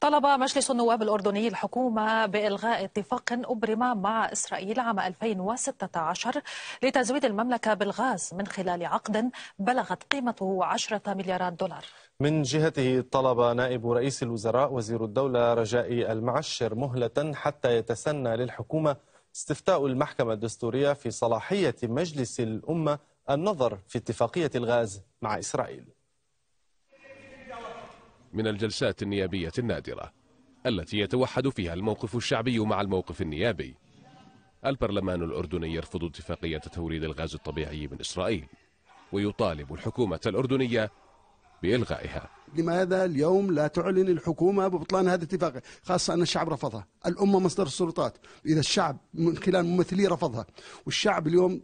طلب مجلس النواب الأردني الحكومة بإلغاء اتفاق أبرم مع إسرائيل عام 2016 لتزويد المملكة بالغاز من خلال عقد بلغت قيمته 10 مليارات دولار من جهته طلب نائب رئيس الوزراء وزير الدولة رجاء المعشر مهلة حتى يتسنى للحكومة استفتاء المحكمة الدستورية في صلاحية مجلس الأمة النظر في اتفاقية الغاز مع إسرائيل من الجلسات النيابية النادرة التي يتوحد فيها الموقف الشعبي مع الموقف النيابي البرلمان الأردني يرفض اتفاقية توريد الغاز الطبيعي من إسرائيل ويطالب الحكومة الأردنية بإلغائها لماذا اليوم لا تعلن الحكومة ببطلان هذا الاتفاق خاصة أن الشعب رفضها الأمة مصدر السلطات إذا الشعب من خلال ممثليه رفضها والشعب اليوم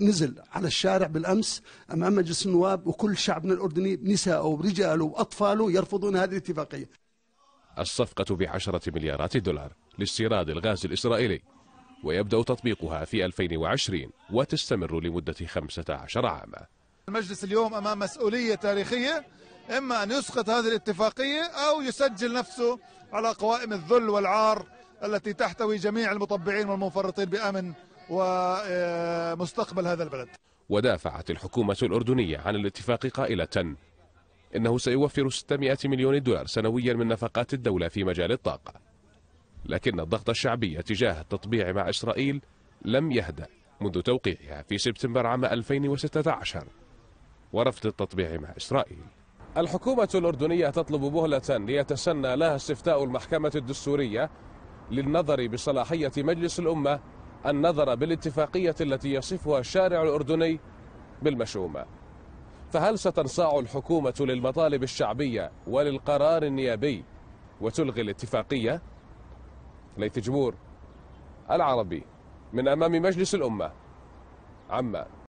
نزل على الشارع بالأمس أمام مجلس النواب وكل شعبنا الأردني نساء ورجاله وأطفاله يرفضون هذه الاتفاقية الصفقة بعشرة مليارات دولار لاستيراد الغاز الإسرائيلي ويبدأ تطبيقها في 2020 وتستمر لمدة 15 عاما المجلس اليوم أمام مسؤولية تاريخية إما أن يسقط هذه الاتفاقية أو يسجل نفسه على قوائم الذل والعار التي تحتوي جميع المطبعين والمنفرطين بأمن ومستقبل هذا البلد ودافعت الحكومة الأردنية عن الاتفاق قائلة إنه سيوفر 600 مليون دولار سنويا من نفقات الدولة في مجال الطاقة لكن الضغط الشعبي تجاه التطبيع مع إسرائيل لم يهدأ منذ توقيعها في سبتمبر عام 2016 ورفض التطبيع مع إسرائيل الحكومة الأردنية تطلب مهلة ليتسنى لها استفتاء المحكمة الدستورية للنظر بصلاحية مجلس الأمة النظر بالاتفاقية التي يصفها الشارع الأردني بالمشؤومة فهل ستنصاع الحكومة للمطالب الشعبية وللقرار النيابي وتلغي الاتفاقية؟ ليث جبور العربي من أمام مجلس الأمة عمان